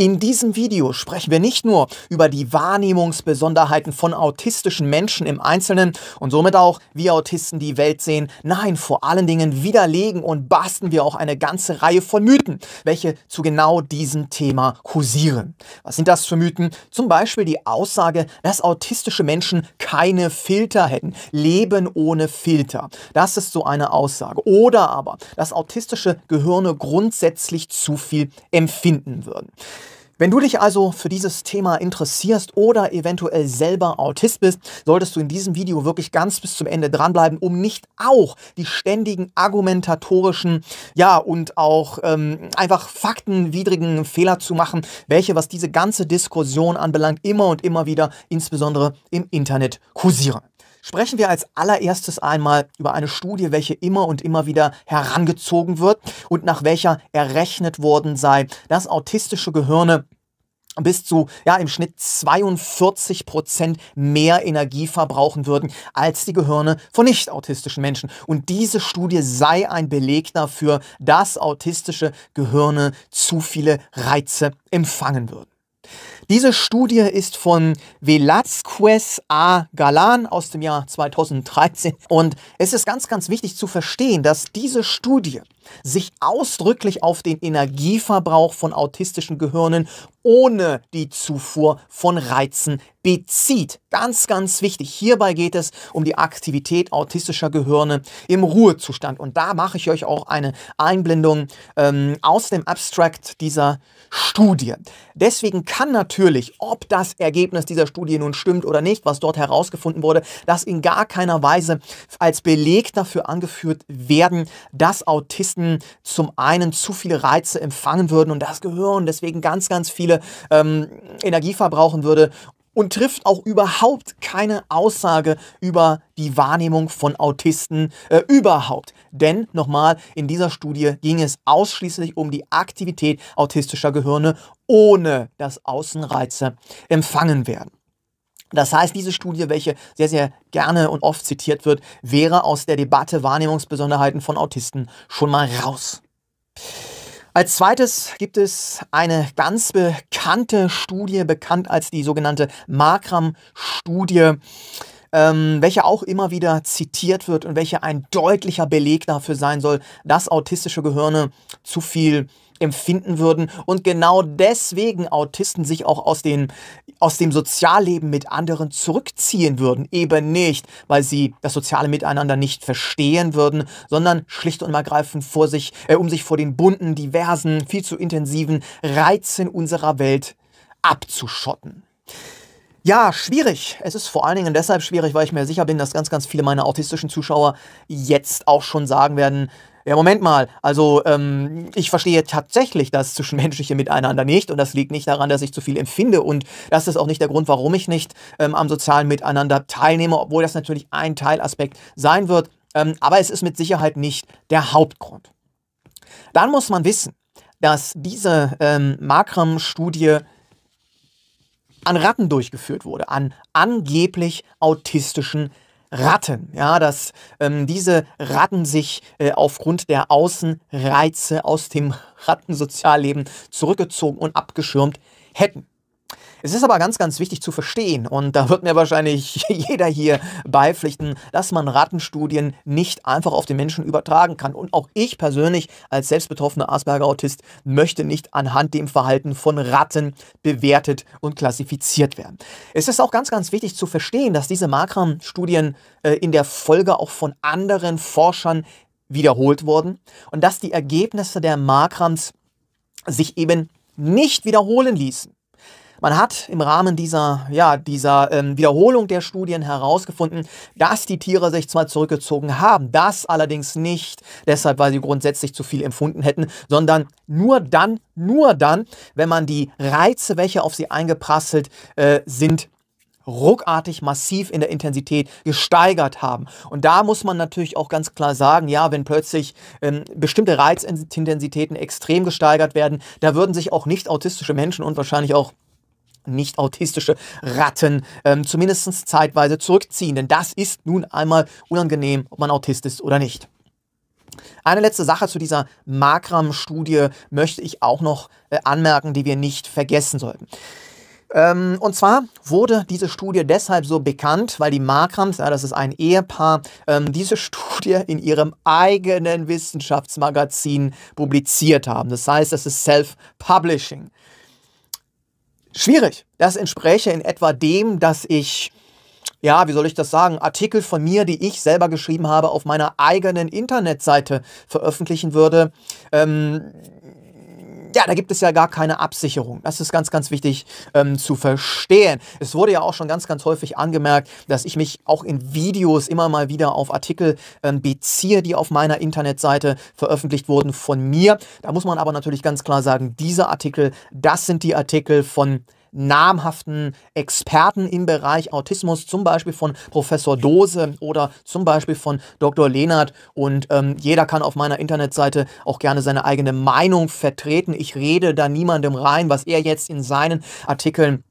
In diesem Video sprechen wir nicht nur über die Wahrnehmungsbesonderheiten von autistischen Menschen im Einzelnen und somit auch, wie Autisten die Welt sehen. Nein, vor allen Dingen widerlegen und basten wir auch eine ganze Reihe von Mythen, welche zu genau diesem Thema kursieren. Was sind das für Mythen? Zum Beispiel die Aussage, dass autistische Menschen keine Filter hätten, leben ohne Filter. Das ist so eine Aussage. Oder aber, dass autistische Gehirne grundsätzlich zu viel empfinden würden. Wenn du dich also für dieses Thema interessierst oder eventuell selber Autist bist, solltest du in diesem Video wirklich ganz bis zum Ende dranbleiben, um nicht auch die ständigen argumentatorischen, ja, und auch ähm, einfach faktenwidrigen Fehler zu machen, welche, was diese ganze Diskussion anbelangt, immer und immer wieder, insbesondere im Internet kursieren. Sprechen wir als allererstes einmal über eine Studie, welche immer und immer wieder herangezogen wird und nach welcher errechnet worden sei, dass autistische Gehirne bis zu ja, im Schnitt 42 Prozent mehr Energie verbrauchen würden als die Gehirne von nicht-autistischen Menschen. Und diese Studie sei ein Beleg dafür, dass autistische Gehirne zu viele Reize empfangen würden. Diese Studie ist von Velazquez A. Galan aus dem Jahr 2013 und es ist ganz, ganz wichtig zu verstehen, dass diese Studie sich ausdrücklich auf den Energieverbrauch von autistischen Gehirnen ohne die Zufuhr von Reizen bezieht. Ganz, ganz wichtig. Hierbei geht es um die Aktivität autistischer Gehirne im Ruhezustand. Und da mache ich euch auch eine Einblendung ähm, aus dem Abstract dieser Studie. Deswegen kann natürlich, ob das Ergebnis dieser Studie nun stimmt oder nicht, was dort herausgefunden wurde, das in gar keiner Weise als Beleg dafür angeführt werden, dass Autisten Menschen zum einen zu viele Reize empfangen würden und das Gehirn deswegen ganz, ganz viele ähm, Energie verbrauchen würde und trifft auch überhaupt keine Aussage über die Wahrnehmung von Autisten äh, überhaupt. Denn nochmal, in dieser Studie ging es ausschließlich um die Aktivität autistischer Gehirne, ohne dass Außenreize empfangen werden. Das heißt, diese Studie, welche sehr, sehr gerne und oft zitiert wird, wäre aus der Debatte Wahrnehmungsbesonderheiten von Autisten schon mal raus. Als zweites gibt es eine ganz bekannte Studie, bekannt als die sogenannte Markram-Studie, ähm, welche auch immer wieder zitiert wird und welche ein deutlicher Beleg dafür sein soll, dass autistische Gehirne zu viel empfinden würden und genau deswegen Autisten sich auch aus, den, aus dem Sozialleben mit anderen zurückziehen würden. Eben nicht, weil sie das soziale Miteinander nicht verstehen würden, sondern schlicht und ergreifend vor sich, äh, um sich vor den bunten, diversen, viel zu intensiven Reizen unserer Welt abzuschotten. Ja, schwierig. Es ist vor allen Dingen deshalb schwierig, weil ich mir sicher bin, dass ganz, ganz viele meiner autistischen Zuschauer jetzt auch schon sagen werden, ja, Moment mal, also ähm, ich verstehe tatsächlich das zwischenmenschliche Miteinander nicht und das liegt nicht daran, dass ich zu viel empfinde und das ist auch nicht der Grund, warum ich nicht ähm, am sozialen Miteinander teilnehme, obwohl das natürlich ein Teilaspekt sein wird, ähm, aber es ist mit Sicherheit nicht der Hauptgrund. Dann muss man wissen, dass diese ähm, Markram-Studie an Ratten durchgeführt wurde, an angeblich autistischen Ratten. Ratten, ja, dass ähm, diese Ratten sich äh, aufgrund der Außenreize aus dem Rattensozialleben zurückgezogen und abgeschirmt hätten. Es ist aber ganz, ganz wichtig zu verstehen, und da wird mir wahrscheinlich jeder hier beipflichten, dass man Rattenstudien nicht einfach auf den Menschen übertragen kann. Und auch ich persönlich als selbstbetroffener Asperger-Autist möchte nicht anhand dem Verhalten von Ratten bewertet und klassifiziert werden. Es ist auch ganz, ganz wichtig zu verstehen, dass diese Markram-Studien äh, in der Folge auch von anderen Forschern wiederholt wurden und dass die Ergebnisse der Markrams sich eben nicht wiederholen ließen. Man hat im Rahmen dieser, ja, dieser ähm, Wiederholung der Studien herausgefunden, dass die Tiere sich zwar zurückgezogen haben, das allerdings nicht deshalb, weil sie grundsätzlich zu viel empfunden hätten, sondern nur dann, nur dann, wenn man die Reize, welche auf sie eingeprasselt äh, sind, ruckartig massiv in der Intensität gesteigert haben. Und da muss man natürlich auch ganz klar sagen, ja, wenn plötzlich ähm, bestimmte Reizintensitäten extrem gesteigert werden, da würden sich auch nicht autistische Menschen und wahrscheinlich auch nicht autistische Ratten ähm, zumindest zeitweise zurückziehen. Denn das ist nun einmal unangenehm, ob man Autist ist oder nicht. Eine letzte Sache zu dieser Makram-Studie möchte ich auch noch äh, anmerken, die wir nicht vergessen sollten. Ähm, und zwar wurde diese Studie deshalb so bekannt, weil die Markrams, ja, das ist ein Ehepaar, ähm, diese Studie in ihrem eigenen Wissenschaftsmagazin publiziert haben. Das heißt, das ist Self-Publishing. Schwierig. Das entspräche in etwa dem, dass ich, ja, wie soll ich das sagen, Artikel von mir, die ich selber geschrieben habe, auf meiner eigenen Internetseite veröffentlichen würde. Ähm, ja, da gibt es ja gar keine Absicherung. Das ist ganz, ganz wichtig ähm, zu verstehen. Es wurde ja auch schon ganz, ganz häufig angemerkt, dass ich mich auch in Videos immer mal wieder auf Artikel ähm, beziehe, die auf meiner Internetseite veröffentlicht wurden von mir. Da muss man aber natürlich ganz klar sagen, diese Artikel, das sind die Artikel von namhaften Experten im Bereich Autismus, zum Beispiel von Professor Dose oder zum Beispiel von Dr. Lehnert. Und ähm, jeder kann auf meiner Internetseite auch gerne seine eigene Meinung vertreten. Ich rede da niemandem rein, was er jetzt in seinen Artikeln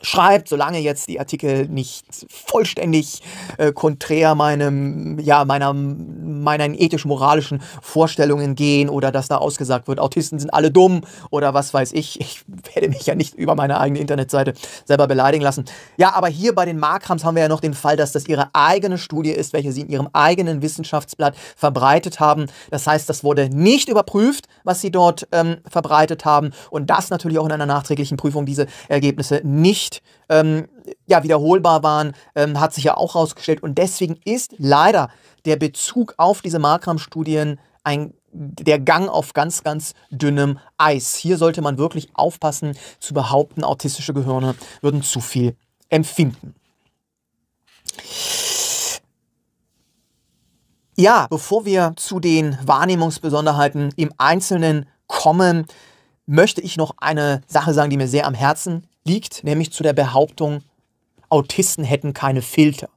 schreibt, solange jetzt die Artikel nicht vollständig äh, konträr meinem, ja, meiner, meinen ethisch-moralischen Vorstellungen gehen oder dass da ausgesagt wird, Autisten sind alle dumm oder was weiß ich. Ich werde mich ja nicht über meine eigene Internetseite selber beleidigen lassen. Ja, aber hier bei den Markrams haben wir ja noch den Fall, dass das ihre eigene Studie ist, welche sie in ihrem eigenen Wissenschaftsblatt verbreitet haben. Das heißt, das wurde nicht überprüft, was sie dort ähm, verbreitet haben und das natürlich auch in einer nachträglichen Prüfung diese Ergebnisse nicht nicht ähm, ja, wiederholbar waren, ähm, hat sich ja auch herausgestellt. Und deswegen ist leider der Bezug auf diese Markram-Studien ein der Gang auf ganz, ganz dünnem Eis. Hier sollte man wirklich aufpassen zu behaupten, autistische Gehirne würden zu viel empfinden. Ja, bevor wir zu den Wahrnehmungsbesonderheiten im Einzelnen kommen, möchte ich noch eine Sache sagen, die mir sehr am Herzen liegt, nämlich zu der Behauptung, Autisten hätten keine Filter.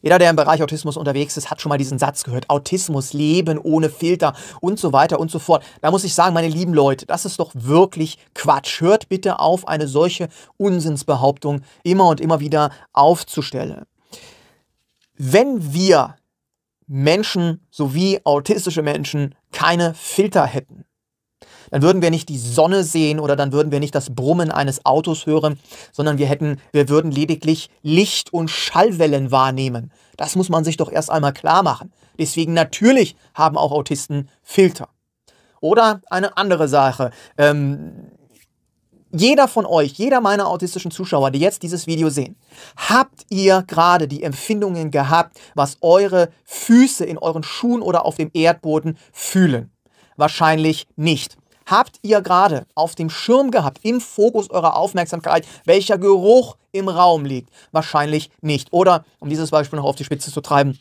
Jeder, der im Bereich Autismus unterwegs ist, hat schon mal diesen Satz gehört. Autismus, Leben ohne Filter und so weiter und so fort. Da muss ich sagen, meine lieben Leute, das ist doch wirklich Quatsch. Hört bitte auf, eine solche Unsinnsbehauptung immer und immer wieder aufzustellen. Wenn wir Menschen sowie autistische Menschen keine Filter hätten, dann würden wir nicht die Sonne sehen oder dann würden wir nicht das Brummen eines Autos hören, sondern wir hätten, wir würden lediglich Licht- und Schallwellen wahrnehmen. Das muss man sich doch erst einmal klar machen. Deswegen natürlich haben auch Autisten Filter. Oder eine andere Sache. Ähm, jeder von euch, jeder meiner autistischen Zuschauer, die jetzt dieses Video sehen, habt ihr gerade die Empfindungen gehabt, was eure Füße in euren Schuhen oder auf dem Erdboden fühlen? Wahrscheinlich nicht habt ihr gerade auf dem Schirm gehabt, im Fokus eurer Aufmerksamkeit, welcher Geruch im Raum liegt? Wahrscheinlich nicht. Oder, um dieses Beispiel noch auf die Spitze zu treiben,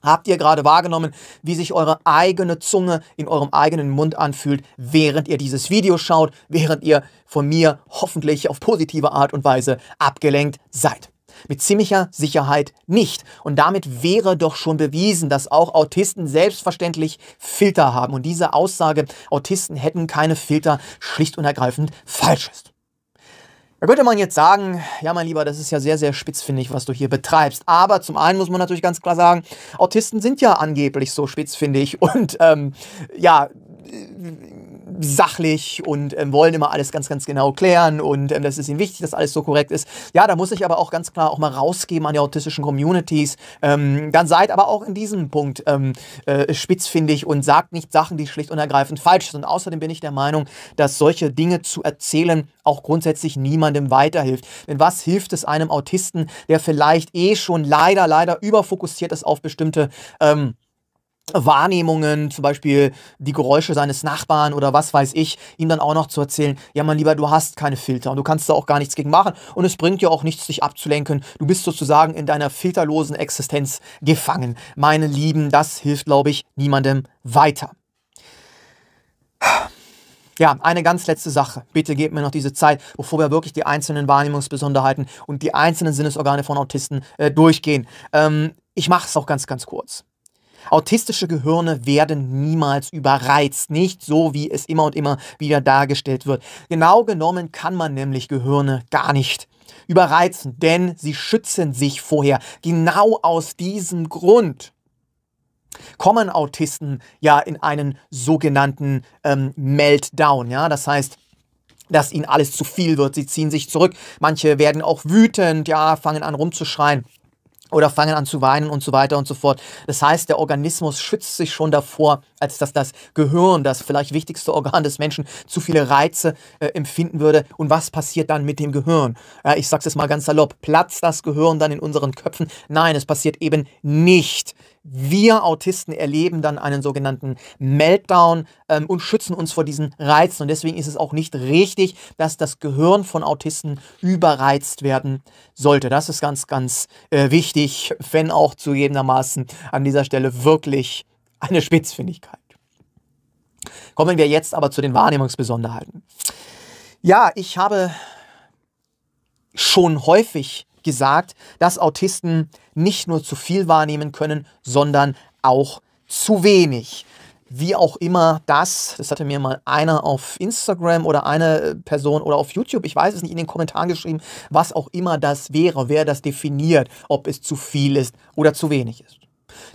Habt ihr gerade wahrgenommen, wie sich eure eigene Zunge in eurem eigenen Mund anfühlt, während ihr dieses Video schaut, während ihr von mir hoffentlich auf positive Art und Weise abgelenkt seid? Mit ziemlicher Sicherheit nicht. Und damit wäre doch schon bewiesen, dass auch Autisten selbstverständlich Filter haben. Und diese Aussage, Autisten hätten keine Filter, schlicht und ergreifend falsch ist. Da könnte man jetzt sagen, ja mein Lieber, das ist ja sehr, sehr spitzfindig, was du hier betreibst. Aber zum einen muss man natürlich ganz klar sagen, Autisten sind ja angeblich so spitzfindig und ähm, ja, sachlich und ähm, wollen immer alles ganz, ganz genau klären und ähm, das ist ihnen wichtig, dass alles so korrekt ist. Ja, da muss ich aber auch ganz klar auch mal rausgeben an die autistischen Communities. Ähm, dann seid aber auch in diesem Punkt ähm, äh, spitzfindig und sagt nicht Sachen, die schlicht und ergreifend falsch sind. Außerdem bin ich der Meinung, dass solche Dinge zu erzählen auch grundsätzlich niemandem weiterhilft. Denn was hilft es einem Autisten, der vielleicht eh schon leider, leider überfokussiert ist auf bestimmte ähm, Wahrnehmungen, zum Beispiel die Geräusche seines Nachbarn oder was weiß ich, ihm dann auch noch zu erzählen, ja mein Lieber, du hast keine Filter und du kannst da auch gar nichts gegen machen und es bringt dir auch nichts, dich abzulenken. Du bist sozusagen in deiner filterlosen Existenz gefangen. Meine Lieben, das hilft, glaube ich, niemandem weiter. Ja, eine ganz letzte Sache. Bitte gebt mir noch diese Zeit, bevor wir wirklich die einzelnen Wahrnehmungsbesonderheiten und die einzelnen Sinnesorgane von Autisten äh, durchgehen. Ähm, ich mache es auch ganz, ganz kurz. Autistische Gehirne werden niemals überreizt, nicht so, wie es immer und immer wieder dargestellt wird. Genau genommen kann man nämlich Gehirne gar nicht überreizen, denn sie schützen sich vorher. Genau aus diesem Grund kommen Autisten ja in einen sogenannten ähm, Meltdown. Ja? Das heißt, dass ihnen alles zu viel wird. Sie ziehen sich zurück. Manche werden auch wütend, ja, fangen an rumzuschreien oder fangen an zu weinen und so weiter und so fort. Das heißt, der Organismus schützt sich schon davor, als dass das Gehirn, das vielleicht wichtigste Organ des Menschen, zu viele Reize äh, empfinden würde. Und was passiert dann mit dem Gehirn? Äh, ich sag's jetzt mal ganz salopp, platzt das Gehirn dann in unseren Köpfen? Nein, es passiert eben nicht wir Autisten erleben dann einen sogenannten Meltdown ähm, und schützen uns vor diesen Reizen. Und deswegen ist es auch nicht richtig, dass das Gehirn von Autisten überreizt werden sollte. Das ist ganz, ganz äh, wichtig, wenn auch zugegebenermaßen an dieser Stelle wirklich eine Spitzfindigkeit. Kommen wir jetzt aber zu den Wahrnehmungsbesonderheiten. Ja, ich habe schon häufig gesagt, dass Autisten nicht nur zu viel wahrnehmen können, sondern auch zu wenig. Wie auch immer das, das hatte mir mal einer auf Instagram oder eine äh, Person oder auf YouTube, ich weiß es nicht, in den Kommentaren geschrieben, was auch immer das wäre, wer das definiert, ob es zu viel ist oder zu wenig ist.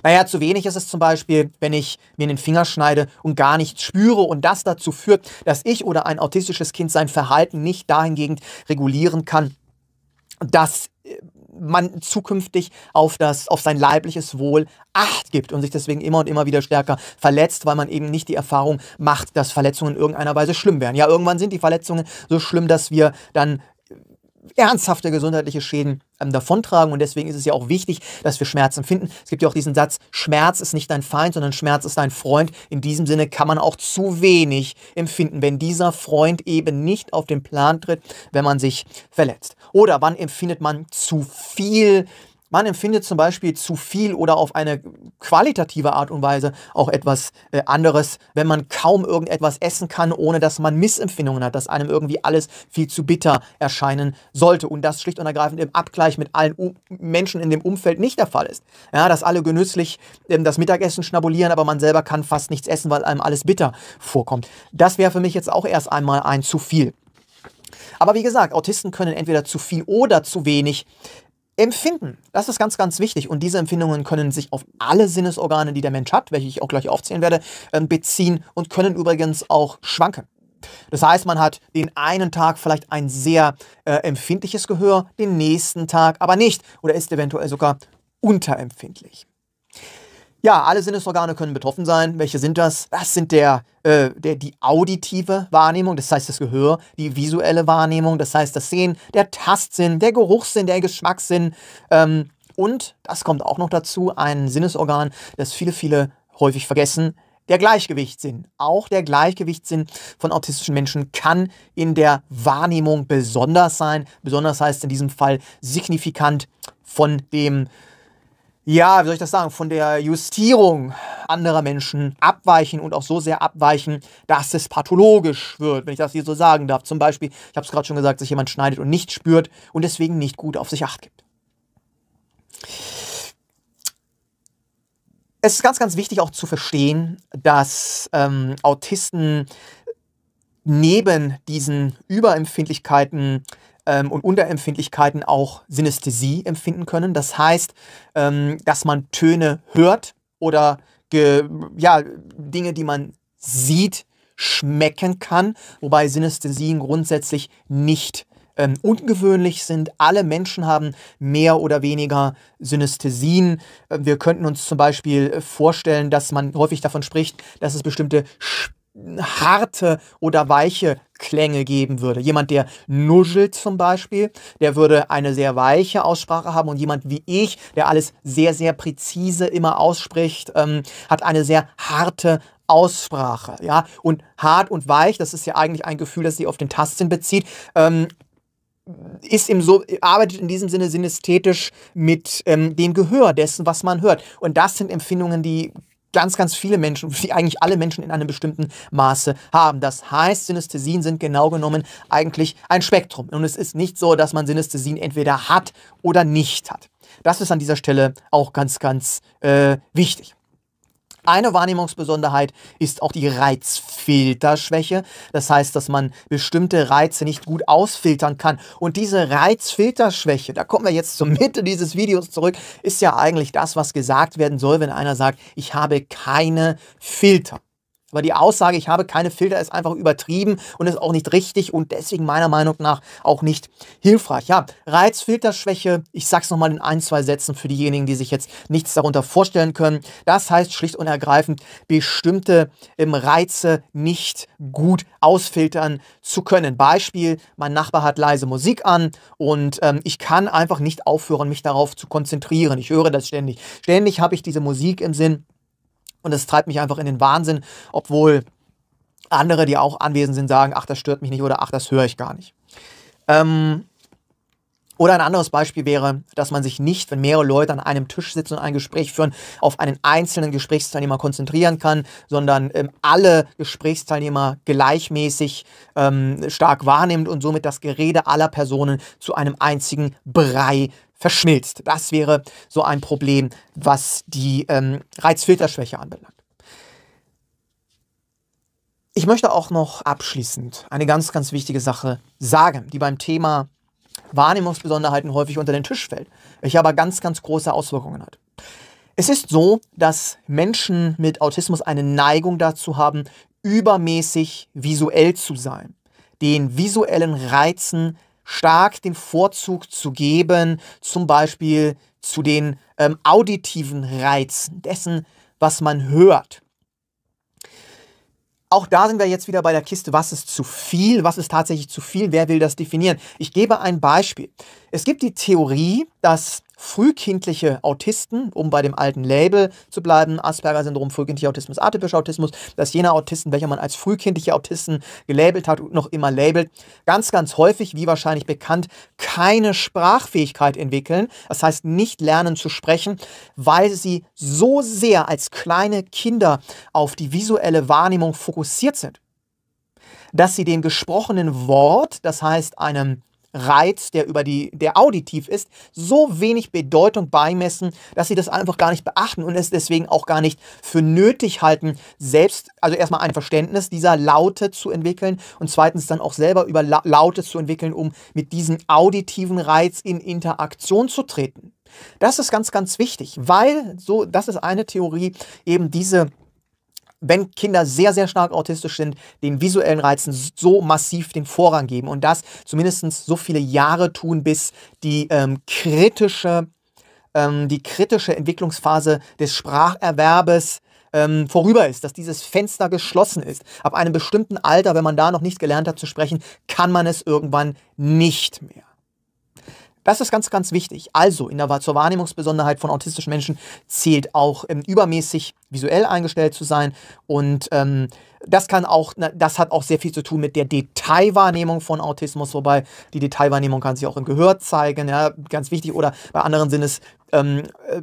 Naja, zu wenig ist es zum Beispiel, wenn ich mir den Finger schneide und gar nichts spüre und das dazu führt, dass ich oder ein autistisches Kind sein Verhalten nicht dahingehend regulieren kann, dass man zukünftig auf, das, auf sein leibliches Wohl Acht gibt und sich deswegen immer und immer wieder stärker verletzt, weil man eben nicht die Erfahrung macht, dass Verletzungen in irgendeiner Weise schlimm werden. Ja, irgendwann sind die Verletzungen so schlimm, dass wir dann ernsthafte gesundheitliche Schäden ähm, davontragen. Und deswegen ist es ja auch wichtig, dass wir Schmerz empfinden. Es gibt ja auch diesen Satz, Schmerz ist nicht dein Feind, sondern Schmerz ist dein Freund. In diesem Sinne kann man auch zu wenig empfinden, wenn dieser Freund eben nicht auf den Plan tritt, wenn man sich verletzt. Oder wann empfindet man zu viel Schmerz? Man empfindet zum Beispiel zu viel oder auf eine qualitative Art und Weise auch etwas äh, anderes, wenn man kaum irgendetwas essen kann, ohne dass man Missempfindungen hat, dass einem irgendwie alles viel zu bitter erscheinen sollte. Und das schlicht und ergreifend im Abgleich mit allen U Menschen in dem Umfeld nicht der Fall ist. Ja, dass alle genüsslich ähm, das Mittagessen schnabulieren, aber man selber kann fast nichts essen, weil einem alles bitter vorkommt. Das wäre für mich jetzt auch erst einmal ein zu viel. Aber wie gesagt, Autisten können entweder zu viel oder zu wenig Empfinden, das ist ganz, ganz wichtig. Und diese Empfindungen können sich auf alle Sinnesorgane, die der Mensch hat, welche ich auch gleich aufzählen werde, ähm, beziehen und können übrigens auch schwanken. Das heißt, man hat den einen Tag vielleicht ein sehr äh, empfindliches Gehör, den nächsten Tag aber nicht oder ist eventuell sogar unterempfindlich. Ja, alle Sinnesorgane können betroffen sein. Welche sind das? Das sind der, äh, der, die auditive Wahrnehmung, das heißt das Gehör, die visuelle Wahrnehmung, das heißt das Sehen, der Tastsinn, der Geruchssinn, der Geschmackssinn. Ähm, und, das kommt auch noch dazu, ein Sinnesorgan, das viele, viele häufig vergessen, der Gleichgewichtssinn. Auch der Gleichgewichtssinn von autistischen Menschen kann in der Wahrnehmung besonders sein. Besonders heißt in diesem Fall signifikant von dem ja, wie soll ich das sagen, von der Justierung anderer Menschen abweichen und auch so sehr abweichen, dass es pathologisch wird, wenn ich das hier so sagen darf. Zum Beispiel, ich habe es gerade schon gesagt, sich jemand schneidet und nicht spürt und deswegen nicht gut auf sich acht gibt. Es ist ganz, ganz wichtig auch zu verstehen, dass ähm, Autisten neben diesen Überempfindlichkeiten ähm, und Unterempfindlichkeiten auch Synästhesie empfinden können. Das heißt, ähm, dass man Töne hört oder ja, Dinge, die man sieht, schmecken kann, wobei Synästhesien grundsätzlich nicht ähm, ungewöhnlich sind. Alle Menschen haben mehr oder weniger Synästhesien. Äh, wir könnten uns zum Beispiel äh, vorstellen, dass man häufig davon spricht, dass es bestimmte Sch harte oder weiche Klänge geben würde. Jemand, der nuschelt zum Beispiel, der würde eine sehr weiche Aussprache haben und jemand wie ich, der alles sehr, sehr präzise immer ausspricht, ähm, hat eine sehr harte Aussprache. Ja? Und hart und weich, das ist ja eigentlich ein Gefühl, das sich auf den Tasten bezieht. Ähm, ist im so arbeitet in diesem Sinne synästhetisch mit ähm, dem Gehör dessen, was man hört. Und das sind Empfindungen, die ganz, ganz viele Menschen, die eigentlich alle Menschen in einem bestimmten Maße haben. Das heißt, Synästhesien sind genau genommen eigentlich ein Spektrum. Und es ist nicht so, dass man Synästhesien entweder hat oder nicht hat. Das ist an dieser Stelle auch ganz, ganz äh, wichtig. Eine Wahrnehmungsbesonderheit ist auch die Reizfilterschwäche. Das heißt, dass man bestimmte Reize nicht gut ausfiltern kann. Und diese Reizfilterschwäche, da kommen wir jetzt zur Mitte dieses Videos zurück, ist ja eigentlich das, was gesagt werden soll, wenn einer sagt, ich habe keine Filter. Aber die Aussage, ich habe keine Filter, ist einfach übertrieben und ist auch nicht richtig und deswegen meiner Meinung nach auch nicht hilfreich. Ja, Reizfilterschwäche, ich sag's nochmal in ein, zwei Sätzen für diejenigen, die sich jetzt nichts darunter vorstellen können. Das heißt schlicht und ergreifend, bestimmte ähm, Reize nicht gut ausfiltern zu können. Beispiel, mein Nachbar hat leise Musik an und ähm, ich kann einfach nicht aufhören, mich darauf zu konzentrieren. Ich höre das ständig. Ständig habe ich diese Musik im Sinn. Und es treibt mich einfach in den Wahnsinn, obwohl andere, die auch anwesend sind, sagen, ach, das stört mich nicht oder ach, das höre ich gar nicht. Ähm, oder ein anderes Beispiel wäre, dass man sich nicht, wenn mehrere Leute an einem Tisch sitzen und ein Gespräch führen, auf einen einzelnen Gesprächsteilnehmer konzentrieren kann, sondern ähm, alle Gesprächsteilnehmer gleichmäßig ähm, stark wahrnimmt und somit das Gerede aller Personen zu einem einzigen Brei verschmilzt. Das wäre so ein Problem, was die ähm, Reizfilterschwäche anbelangt. Ich möchte auch noch abschließend eine ganz, ganz wichtige Sache sagen, die beim Thema Wahrnehmungsbesonderheiten häufig unter den Tisch fällt, welche aber ganz, ganz große Auswirkungen hat. Es ist so, dass Menschen mit Autismus eine Neigung dazu haben, übermäßig visuell zu sein, den visuellen Reizen stark den Vorzug zu geben, zum Beispiel zu den ähm, auditiven Reizen, dessen, was man hört. Auch da sind wir jetzt wieder bei der Kiste, was ist zu viel, was ist tatsächlich zu viel, wer will das definieren. Ich gebe ein Beispiel. Es gibt die Theorie, dass frühkindliche Autisten, um bei dem alten Label zu bleiben, Asperger-Syndrom, frühkindlicher Autismus, atypischer Autismus, dass jener Autisten, welcher man als frühkindliche Autisten gelabelt hat und noch immer labelt, ganz, ganz häufig, wie wahrscheinlich bekannt, keine Sprachfähigkeit entwickeln, das heißt nicht lernen zu sprechen, weil sie so sehr als kleine Kinder auf die visuelle Wahrnehmung fokussiert sind, dass sie dem gesprochenen Wort, das heißt einem Reiz, der über die, der auditiv ist, so wenig Bedeutung beimessen, dass sie das einfach gar nicht beachten und es deswegen auch gar nicht für nötig halten, selbst, also erstmal ein Verständnis dieser Laute zu entwickeln und zweitens dann auch selber über Laute zu entwickeln, um mit diesem auditiven Reiz in Interaktion zu treten. Das ist ganz, ganz wichtig, weil so, das ist eine Theorie, eben diese wenn Kinder sehr, sehr stark autistisch sind, den visuellen Reizen so massiv den Vorrang geben und das zumindest so viele Jahre tun, bis die ähm, kritische, ähm, die kritische Entwicklungsphase des Spracherwerbes ähm, vorüber ist, dass dieses Fenster geschlossen ist. Ab einem bestimmten Alter, wenn man da noch nicht gelernt hat zu sprechen, kann man es irgendwann nicht mehr. Das ist ganz, ganz wichtig. Also in der, zur Wahrnehmungsbesonderheit von autistischen Menschen zählt auch ähm, übermäßig visuell eingestellt zu sein. Und ähm, das kann auch, na, das hat auch sehr viel zu tun mit der Detailwahrnehmung von Autismus, wobei die Detailwahrnehmung kann sich auch im Gehör zeigen, ja, ganz wichtig. Oder bei anderen Sinnes, ähm, äh,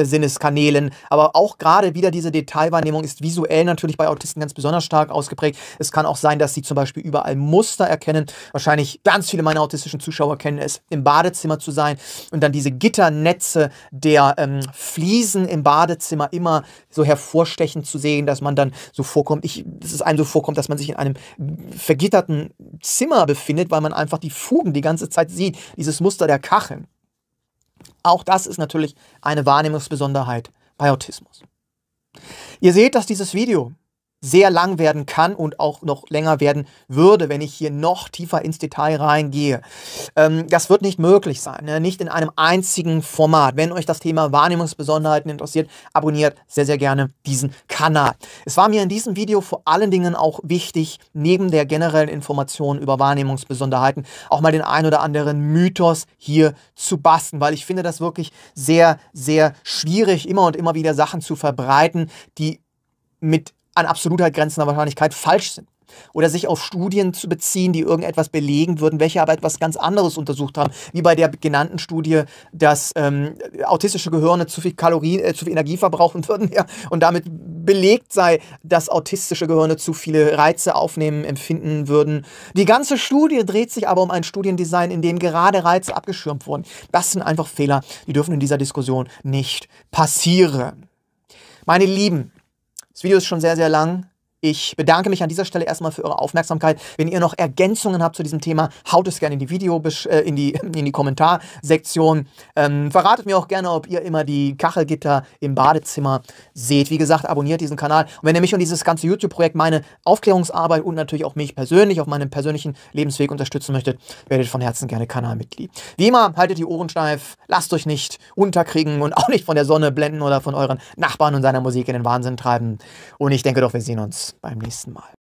äh, Sinneskanälen. Aber auch gerade wieder diese Detailwahrnehmung ist visuell natürlich bei Autisten ganz besonders stark ausgeprägt. Es kann auch sein, dass sie zum Beispiel überall Muster erkennen. Wahrscheinlich ganz viele meiner autistischen Zuschauer kennen es, im Badezimmer zu sein und dann diese Gitternetze der ähm, Fliesen im Badezimmer immer so hervorstechend zu sehen, dass man dann so vorkommt, ich, dass es einem so vorkommt, dass man sich in einem vergitterten Zimmer befindet, weil man einfach die Fugen die ganze Zeit sieht, dieses Muster der Kacheln. Auch das ist natürlich eine Wahrnehmungsbesonderheit bei Autismus. Ihr seht, dass dieses Video sehr lang werden kann und auch noch länger werden würde, wenn ich hier noch tiefer ins Detail reingehe. Ähm, das wird nicht möglich sein, ne? nicht in einem einzigen Format. Wenn euch das Thema Wahrnehmungsbesonderheiten interessiert, abonniert sehr, sehr gerne diesen Kanal. Es war mir in diesem Video vor allen Dingen auch wichtig, neben der generellen Information über Wahrnehmungsbesonderheiten auch mal den ein oder anderen Mythos hier zu basteln, weil ich finde das wirklich sehr, sehr schwierig, immer und immer wieder Sachen zu verbreiten, die mit an Absolutheit grenzender Wahrscheinlichkeit falsch sind. Oder sich auf Studien zu beziehen, die irgendetwas belegen würden, welche aber etwas ganz anderes untersucht haben, wie bei der genannten Studie, dass ähm, autistische Gehirne zu viel Kalorien, äh, zu viel Energie verbrauchen würden ja, und damit belegt sei, dass autistische Gehirne zu viele Reize aufnehmen, empfinden würden. Die ganze Studie dreht sich aber um ein Studiendesign, in dem gerade Reize abgeschirmt wurden. Das sind einfach Fehler, die dürfen in dieser Diskussion nicht passieren. Meine Lieben, das Video ist schon sehr, sehr lang. Ich bedanke mich an dieser Stelle erstmal für eure Aufmerksamkeit. Wenn ihr noch Ergänzungen habt zu diesem Thema, haut es gerne in die Video, äh, in die, in die Kommentarsektion. Ähm, verratet mir auch gerne, ob ihr immer die Kachelgitter im Badezimmer seht. Wie gesagt, abonniert diesen Kanal. Und wenn ihr mich und dieses ganze YouTube-Projekt, meine Aufklärungsarbeit und natürlich auch mich persönlich auf meinem persönlichen Lebensweg unterstützen möchtet, werdet von Herzen gerne Kanalmitglied. Wie immer, haltet die Ohren steif, lasst euch nicht unterkriegen und auch nicht von der Sonne blenden oder von euren Nachbarn und seiner Musik in den Wahnsinn treiben. Und ich denke doch, wir sehen uns beim nächsten Mal.